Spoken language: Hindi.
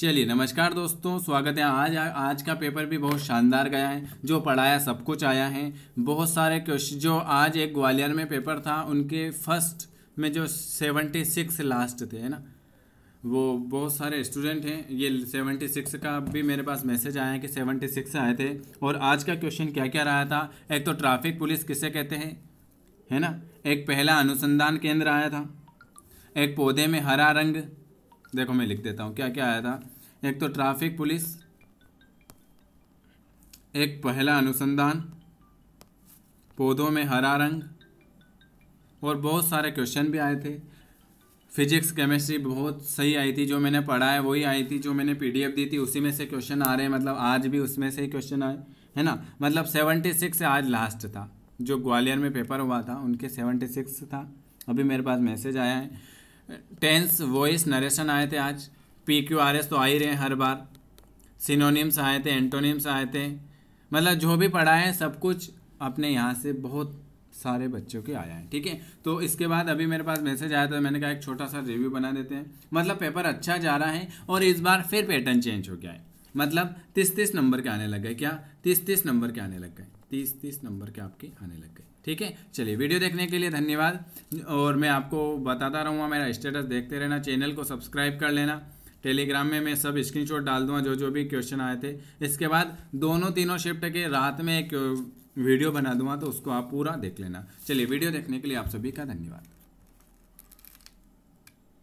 चलिए नमस्कार दोस्तों स्वागत है आज आज का पेपर भी बहुत शानदार गया है जो पढ़ाया सब कुछ आया है बहुत सारे क्वेश्चन जो आज एक ग्वालियर में पेपर था उनके फर्स्ट में जो सेवेंटी सिक्स लास्ट थे है ना वो बहुत सारे स्टूडेंट हैं ये सेवेंटी सिक्स का भी मेरे पास मैसेज आया है कि सेवेंटी सिक्स आए थे और आज का क्वेश्चन क्या क्या रहा था एक तो ट्रैफिक पुलिस किसे कहते हैं है ना एक पहला अनुसंधान केंद्र आया था एक पौधे में हरा रंग देखो मैं लिख देता हूँ क्या क्या आया था एक तो ट्रैफिक पुलिस एक पहला अनुसंधान पौधों में हरा रंग और बहुत सारे क्वेश्चन भी आए थे फिजिक्स केमिस्ट्री बहुत सही आई थी जो मैंने पढ़ा है वही आई थी जो मैंने पीडीएफ दी थी उसी में से क्वेश्चन आ रहे हैं मतलब आज भी उसमें से ही क्वेश्चन आए है ना मतलब सेवेंटी सिक्स आज लास्ट था जो ग्वालियर में पेपर हुआ था उनके सेवेंटी सिक्स था अभी मेरे पास मैसेज आया है टेंस वॉइस नरेशन आए थे आज पी क्यू आर एस तो आ ही रहे हैं हर बार सिनोनिम्स आए थे एंटोनिम्स आए थे मतलब जो भी पढ़ाए हैं सब कुछ अपने यहाँ से बहुत सारे बच्चों के आया है ठीक है तो इसके बाद अभी मेरे पास मैसेज आया था मैंने कहा एक छोटा सा रिव्यू बना देते हैं मतलब पेपर अच्छा जा रहा है और इस बार फिर पैटर्न चेंज हो गया है मतलब तीस तीस नंबर के आने लग गए क्या तीस तीस नंबर के आने लग गए तीस तीस नंबर के आपके आने लग गए ठीक है चलिए वीडियो देखने के लिए धन्यवाद और मैं आपको बताता रहूँगा मेरा स्टेटस देखते रहना चैनल को सब्सक्राइब कर लेना टेलीग्राम में मैं सब स्क्रीनशॉट डाल दूंगा जो जो भी क्वेश्चन आए थे इसके बाद दोनों तीनों शिफ्ट के रात में एक वीडियो बना दूंगा तो उसको आप पूरा देख लेना चलिए वीडियो देखने के लिए आप सभी का धन्यवाद